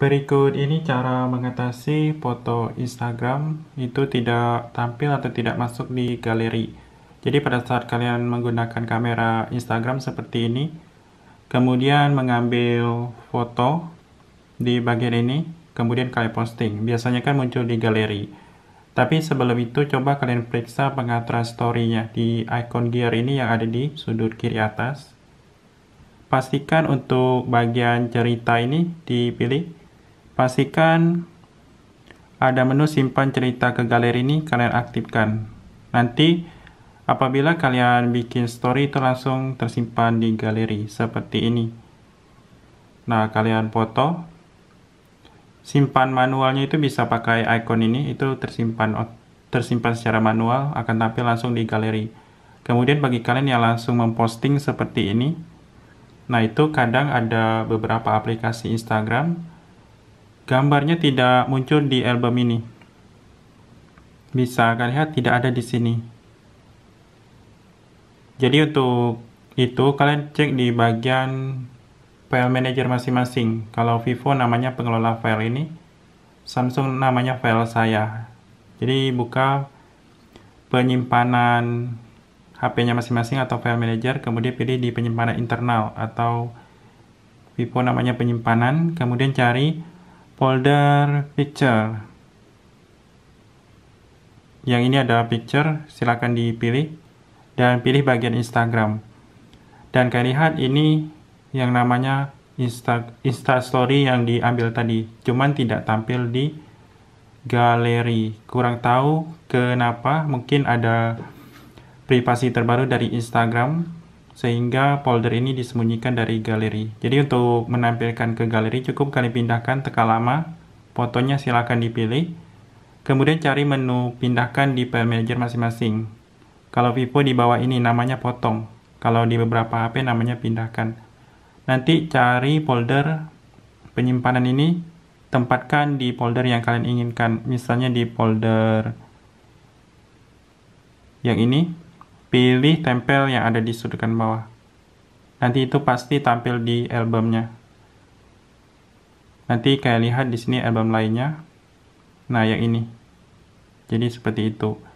Berikut ini cara mengatasi foto Instagram itu tidak tampil atau tidak masuk di galeri. Jadi pada saat kalian menggunakan kamera Instagram seperti ini, kemudian mengambil foto di bagian ini, kemudian kalian posting. Biasanya kan muncul di galeri. Tapi sebelum itu coba kalian periksa pengaturan story-nya di icon gear ini yang ada di sudut kiri atas. Pastikan untuk bagian cerita ini dipilih Pastikan ada menu simpan cerita ke galeri ini kalian aktifkan. Nanti apabila kalian bikin story itu langsung tersimpan di galeri seperti ini. Nah, kalian foto simpan manualnya itu bisa pakai icon ini itu tersimpan tersimpan secara manual akan tampil langsung di galeri. Kemudian bagi kalian yang langsung memposting seperti ini, nah itu kadang ada beberapa aplikasi Instagram gambarnya tidak muncul di album ini bisa kalian lihat tidak ada di sini jadi untuk itu kalian cek di bagian file manager masing-masing kalau Vivo namanya pengelola file ini Samsung namanya file saya jadi buka penyimpanan HP-nya masing-masing atau file manager kemudian pilih di penyimpanan internal atau Vivo namanya penyimpanan kemudian cari folder picture yang ini adalah picture silakan dipilih dan pilih bagian Instagram dan kalian lihat ini yang namanya Insta, Insta Story yang diambil tadi cuman tidak tampil di galeri kurang tahu kenapa mungkin ada privasi terbaru dari Instagram sehingga folder ini disembunyikan dari galeri. Jadi untuk menampilkan ke galeri cukup kalian pindahkan tekan lama, fotonya silakan dipilih. Kemudian cari menu pindahkan di file manager masing-masing. Kalau Vivo di bawah ini namanya potong. Kalau di beberapa HP namanya pindahkan. Nanti cari folder penyimpanan ini tempatkan di folder yang kalian inginkan. Misalnya di folder yang ini Pilih tempel yang ada di sudut kan bawah. Nanti itu pasti tampil di albumnya. Nanti kayak lihat di sini album lainnya. Nah, yang ini. Jadi seperti itu.